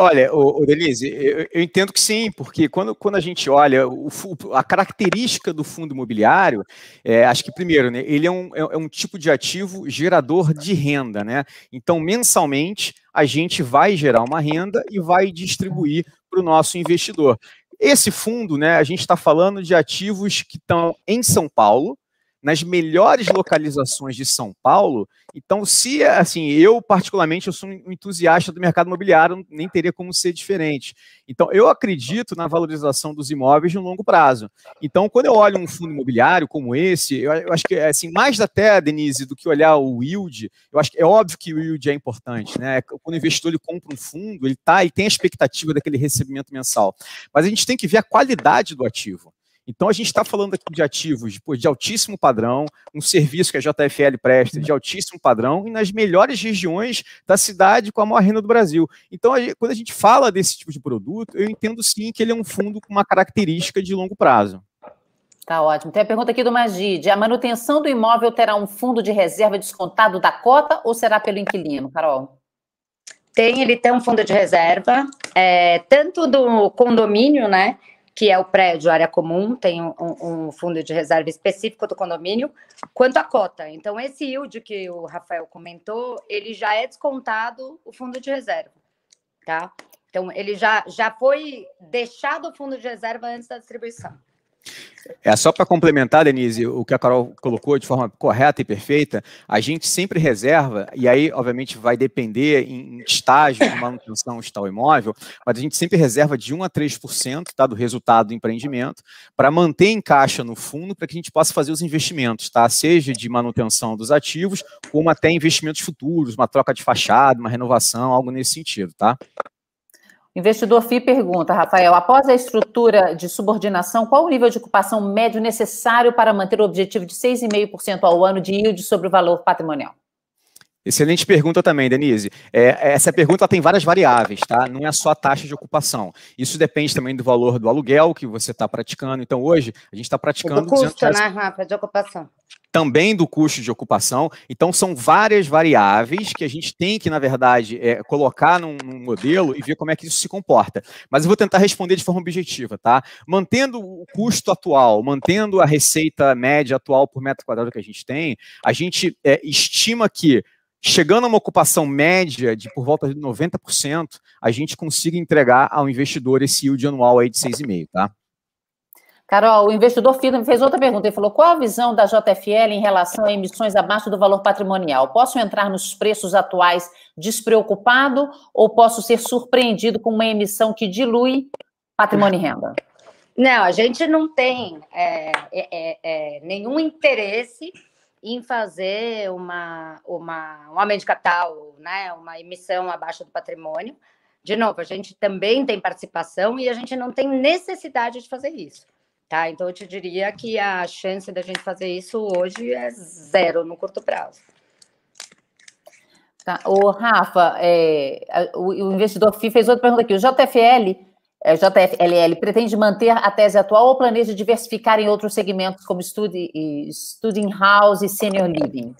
Olha, o, Denise, eu, eu, entendo que sim, porque quando, quando a gente olha o, a característica do fundo imobiliário, é, acho que primeiro, né, ele é um, é, é um tipo de ativo gerador de renda, né? Então, mensalmente, a gente vai gerar uma renda e vai distribuir para o nosso investidor. Esse fundo, né, a gente está falando de ativos que estão em São Paulo, nas melhores localizações de São Paulo. Então, se assim, eu particularmente eu sou um entusiasta do mercado imobiliário, nem teria como ser diferente. Então, eu acredito na valorização dos imóveis no longo prazo. Então, quando eu olho um fundo imobiliário como esse, eu, eu acho que assim, mais até, Denise, do que olhar o yield, eu acho que é óbvio que o yield é importante, né? Quando o investidor ele compra um fundo, ele tá, e tem a expectativa daquele recebimento mensal. Mas a gente tem que ver a qualidade do ativo. Então a gente está falando aqui de ativos pô, de altíssimo padrão, um serviço que a JFL presta de altíssimo padrão e nas melhores regiões da cidade com a maior renda do Brasil. Então, a gente, quando a gente fala desse tipo de produto, eu entendo sim que ele é um fundo com uma característica de longo prazo. Tá ótimo. Tem a pergunta aqui do Magid. A manutenção do imóvel terá um fundo de reserva descontado da cota ou será pelo inquilino, Carol? Tem, ele tem um fundo de reserva, é, tanto do condomínio, né? que é o prédio área comum, tem um, um, fundo de reserva específico do condomínio, quanto à cota. Então, esse yield que o Rafael comentou, ele já é descontado o fundo de reserva, tá? Então, ele já, já foi deixado o fundo de reserva antes da distribuição. É só para complementar, Denise, o que a Carol colocou de forma correta e perfeita, a gente sempre reserva, e aí, obviamente, vai depender em estágio de manutenção de tal imóvel, mas a gente sempre reserva de 1 a 3% tá, do resultado do empreendimento para manter em caixa no fundo para que a gente possa fazer os investimentos, tá? Seja de manutenção dos ativos, como até investimentos futuros, uma troca de fachada, uma renovação, algo nesse sentido, tá? Investidor FI pergunta, Rafael, após a estrutura de subordinação, qual o nível de ocupação médio necessário para manter o objetivo de 6,5% ao ano de yield sobre o valor patrimonial? Excelente pergunta também, Denise. É, essa pergunta tem várias variáveis, tá? Não é só a taxa de ocupação. Isso depende também do valor do aluguel que você está praticando. Então, hoje, a gente está praticando. O custo, né, Rafa, de ocupação também do custo de ocupação. Então, são várias variáveis que a gente tem que, na verdade, é, colocar num, num, modelo e ver como é que isso se comporta. Mas eu vou tentar responder de forma objetiva, tá? Mantendo o custo atual, mantendo a receita média atual por metro quadrado que a gente tem, a gente é, estima que chegando a uma ocupação média de por volta de 90%, a gente consiga entregar ao investidor esse yield anual aí de 6,5%, tá? Carol, o investidor FIDO me fez outra pergunta. Ele falou: qual a visão da JFL em relação a emissões abaixo do valor patrimonial? Posso entrar nos preços atuais despreocupado ou posso ser surpreendido com uma emissão que dilui patrimônio e renda? Não, a gente não tem é, é, é, é, nenhum interesse em fazer uma, uma, um aumento de capital, né, uma emissão abaixo do patrimônio. De novo, a gente também tem participação e a gente não tem necessidade de fazer isso. Tá? Então, eu te diria que a chance da gente fazer isso hoje é zero no curto prazo. Tá. O Rafa, é, o, o, investidor FI fez outra pergunta aqui. O JFL, é, JFLL pretende manter a tese atual ou planeja diversificar em outros segmentos como studi, student house e senior living?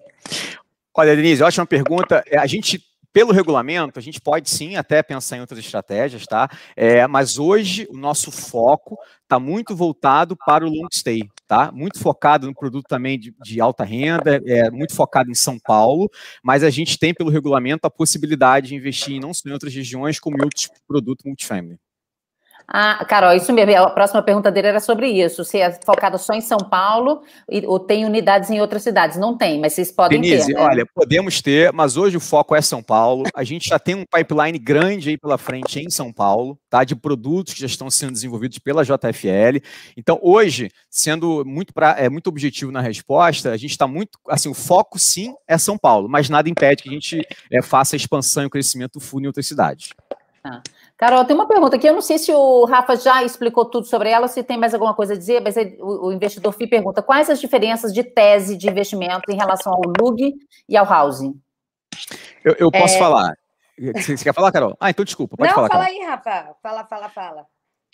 Olha, Denise, ótima pergunta. É, a gente pelo regulamento, a gente pode sim até pensar em outras estratégias, tá? É, mas hoje o nosso foco está muito voltado para o long stay, tá? Muito focado no produto também de, de, alta renda, é muito focado em São Paulo, mas a gente tem pelo regulamento a possibilidade de investir não só em outras regiões, como em outros produtos multifamily. Ah, Carol, isso mesmo. É, a próxima pergunta dele era sobre isso. Se é focado só em São Paulo ou tem unidades em outras cidades? Não tem, mas vocês podem Denise, ter. Né? olha, podemos ter, mas hoje o foco é São Paulo. A gente já tem um pipeline grande aí pela frente em São Paulo, tá? De produtos que já estão sendo desenvolvidos pela JFL. Então, hoje, sendo muito, pra, é, muito objetivo na resposta, a gente está muito. Assim, o foco sim é São Paulo, mas nada impede que a gente é, faça a expansão e o crescimento do FUN em outras cidades. Ah. Tá. Carol, tem uma pergunta que eu não sei se o Rafa já explicou tudo sobre ela, se tem mais alguma coisa a dizer, mas o investidor FI pergunta quais as diferenças de tese de investimento em relação ao LUG e ao housing? Eu, eu posso é... falar. Você, quer falar, Carol? Ah, então desculpa, pode não, falar. Não, fala Carol. aí, Rafa. Fala, fala, fala.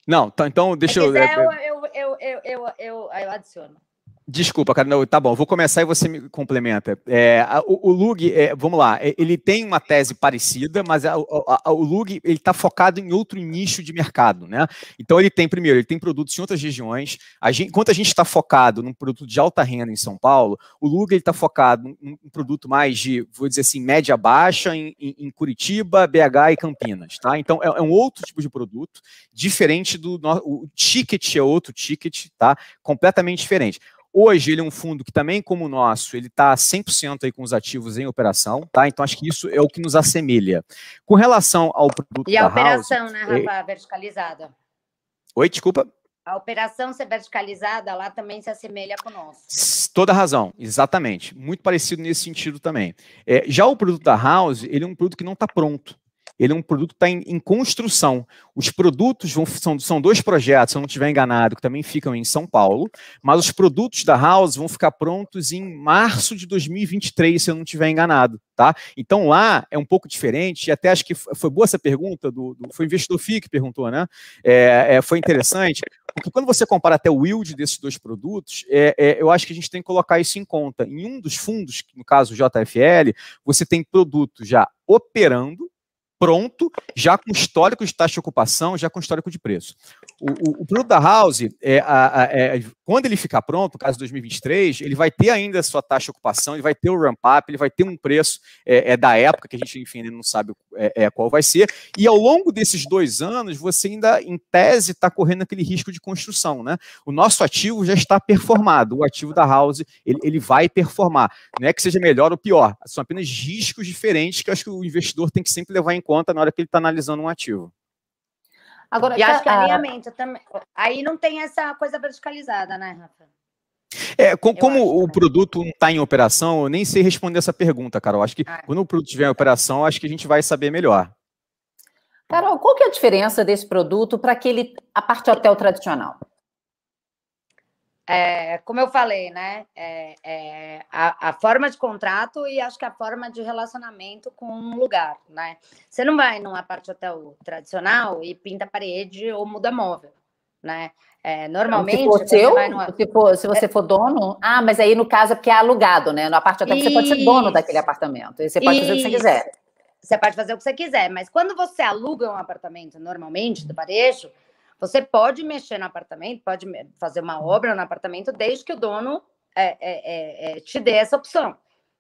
Não, tá, então deixa é é, tá, é. eu... eu, eu, eu, eu, eu adiciono. Desculpa, cara, não, tá bom, vou começar e você me complementa. É, o, o Lug, é, vamos lá, é, ele tem uma tese parecida, mas a, a, a, o Lug ele está focado em outro nicho de mercado, né? Então ele tem, primeiro, ele tem produtos em outras regiões. A gente, enquanto a gente está focado num produto de alta renda em São Paulo, o Lug está focado num, num, produto mais de, vou dizer assim, média baixa em, em, em Curitiba, BH e Campinas, tá? Então é, é, um outro tipo de produto, diferente do o ticket é outro ticket, tá? Completamente diferente. Hoje ele é um fundo que também, como o nosso, ele está 100% aí com os ativos em operação, tá? Então acho que isso é o que nos assemelha. Com relação ao produto E a operação, House, né, Rafa, verticalizada. Oi, desculpa. A operação ser verticalizada lá também se assemelha com o nosso. Toda razão, exatamente. Muito parecido nesse sentido também. É, já o produto da House, ele é um produto que não está pronto ele é um produto que está em, em, construção. Os produtos vão, são, são dois projetos, se eu não estiver enganado, que também ficam em São Paulo, mas os produtos da House vão ficar prontos em março de 2023, se eu não estiver enganado. Tá? Então lá é um pouco diferente, e até acho que foi boa essa pergunta, do, do foi o investidor FII que perguntou, né? É, é, foi interessante, porque quando você compara até o yield desses dois produtos, é, é eu acho que a gente tem que colocar isso em conta. Em um dos fundos, no caso o JFL, você tem produto já operando, pronto, já com histórico de taxa de ocupação, já com histórico de preço. O, o, o produto da House é, a, a, é, quando ele ficar pronto, caso 2023, ele vai ter ainda a sua taxa de ocupação, ele vai ter o ramp-up, ele vai ter um preço é, é, da época, que a gente, enfim, não sabe é, é, qual vai ser. E ao longo desses dois anos, você ainda, em tese, está correndo aquele risco de construção. Né? O nosso ativo já está performado, o ativo da House, ele, ele vai performar. Não é que seja melhor ou pior, são apenas riscos diferentes que acho que o investidor tem que sempre levar em conta na hora que ele está analisando um ativo. Agora, e acho que alinhamento também. Aí não tem essa coisa verticalizada, né, Rafa? É, com, como acho, o produto não está em operação, eu nem sei responder essa pergunta, Carol. Acho que ah. É. quando o produto estiver em operação, acho que a gente vai saber melhor. Carol, qual que é a diferença desse produto para aquele a parte hotel tradicional? É, como eu falei, né? É, é, a, a, forma de contrato e acho que a forma de relacionamento com um lugar, né? Você não vai numa parte hotel tradicional e pinta a parede ou muda móvel, né? É, normalmente. Então, se for numa... tipo, se você é. for dono. Ah, mas aí no caso é porque é alugado, né? Na parte hotel você pode ser dono daquele apartamento. E você pode Isso. fazer o que você quiser. Você pode fazer o que você quiser, mas quando você aluga um apartamento normalmente do varejo, você pode mexer no apartamento, pode fazer uma uhum. obra no apartamento, desde que o dono é, é, é, é, te dê essa opção,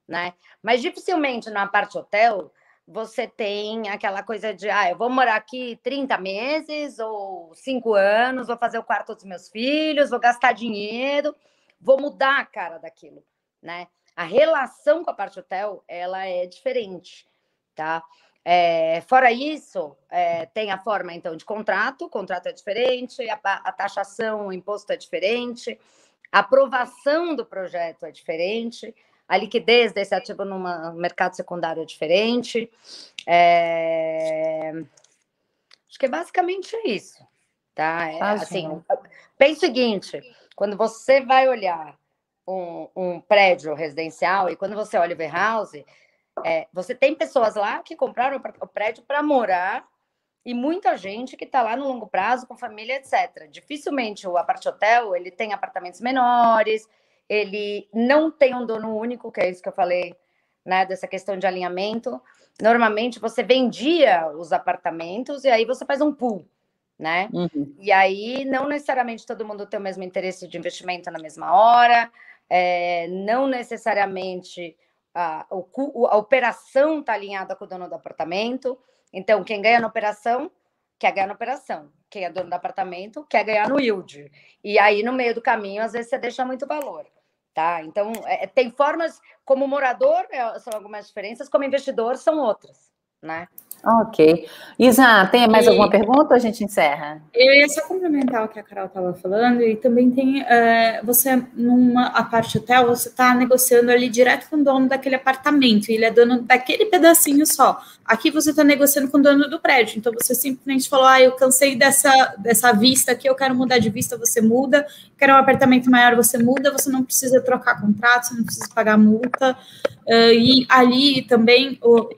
né? Mas dificilmente na parte hotel você tem aquela coisa de, ah, eu vou morar aqui 30 meses ou 5 anos, vou fazer o quarto dos meus filhos, vou gastar dinheiro, vou mudar a cara daquilo, né? A relação com a parte hotel, ela é diferente, tá? É, fora isso, é, tem a forma então de contrato, o contrato é diferente, a, a taxação, o imposto é diferente, a aprovação do projeto é diferente, a liquidez desse ativo no mercado secundário é diferente. É... Acho que é basicamente isso, tá? É, assim, pense o seguinte: quando você vai olhar um, um prédio residencial e quando você olha o warehouse, é, você tem pessoas lá que compraram o prédio para morar e muita gente que está lá no longo prazo com família, etc. Dificilmente o apart hotel ele tem apartamentos menores, ele não tem um dono único, que é isso que eu falei, né, dessa questão de alinhamento. Normalmente você vendia os apartamentos e aí você faz um pool, né? Uhum. E aí não necessariamente todo mundo tem o mesmo interesse de investimento na mesma hora, é, não necessariamente a, o, a operação está alinhada com o dono do apartamento. Então, quem ganha na operação quer ganhar na operação. Quem é dono do apartamento quer ganhar no yield. E aí, no meio do caminho, às vezes você deixa muito valor. Tá? Então, é, é tem formas, como morador, é, são algumas diferenças, como investidor, são outras. Né? Ok. Isa, tem mais e... alguma pergunta ou a gente encerra? Eu ia só complementar o que a Carol estava falando, e também tem, uh, você, numa a parte hotel, você está negociando ali direto com o dono daquele apartamento, e ele é dono daquele pedacinho só. Aqui você está negociando com o dono do prédio, então você simplesmente falou, ah, eu cansei dessa, dessa vista aqui, eu quero mudar de vista, você muda, quero um apartamento maior, você muda, você não precisa trocar contrato, você não precisa pagar multa, uh, e ali também... O,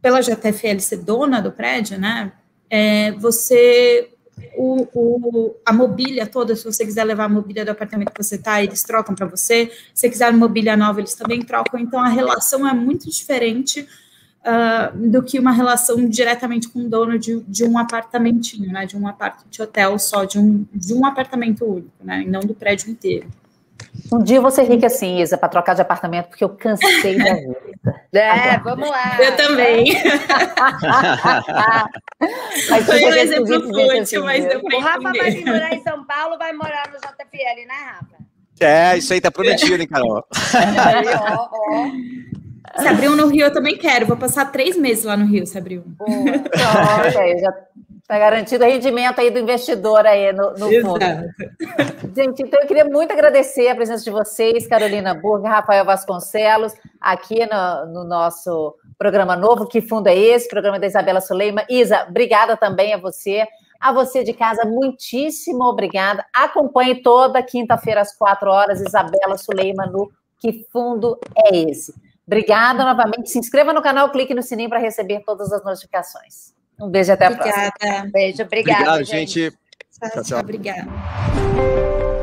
pela JFL ser dona do prédio, né? É, você o, o, a mobília toda, se você quiser levar a mobília do apartamento que você está, eles trocam para você. Se você quiser mobília nova, eles também trocam. Então, a relação é muito diferente uh, do que uma relação diretamente com o dono de, de um apartamentinho, né? De um apartamento de hotel só, de um, de um apartamento único, né? E não do prédio inteiro. Um dia você rica assim, Isa, para trocar de apartamento, porque eu cansei da vida. É, vamos lá. Eu também. Né? mas Foi um exemplo fútil, mas deu O Rafa vai morar em São Paulo, vai morar no JFL, né, Rafa? É, isso aí tá prometido, hein, Carol? É, ó, ó. Se abrir um no Rio, eu também quero. Vou passar três meses lá no Rio, se abrir um. Boa. Nossa, eu já Está garantido o rendimento aí do investidor aí no, no fundo. Gente, então eu queria muito agradecer a presença de vocês, Carolina Burg, Rafael Vasconcelos, aqui no, no, nosso programa novo, Que Fundo é Esse? Programa da Isabela Suleima. Isa, obrigada também a você. A você de casa, muitíssimo obrigada. Acompanhe toda quinta-feira às quatro horas, Isabela Suleima no Que Fundo é Esse? Obrigada novamente. Se inscreva no canal, clique no sininho para receber todas as notificações. Um beijo até a obrigada. próxima. Beijo, obrigada. Obrigado, gente. gente. Tchau, tchau. Obrigada.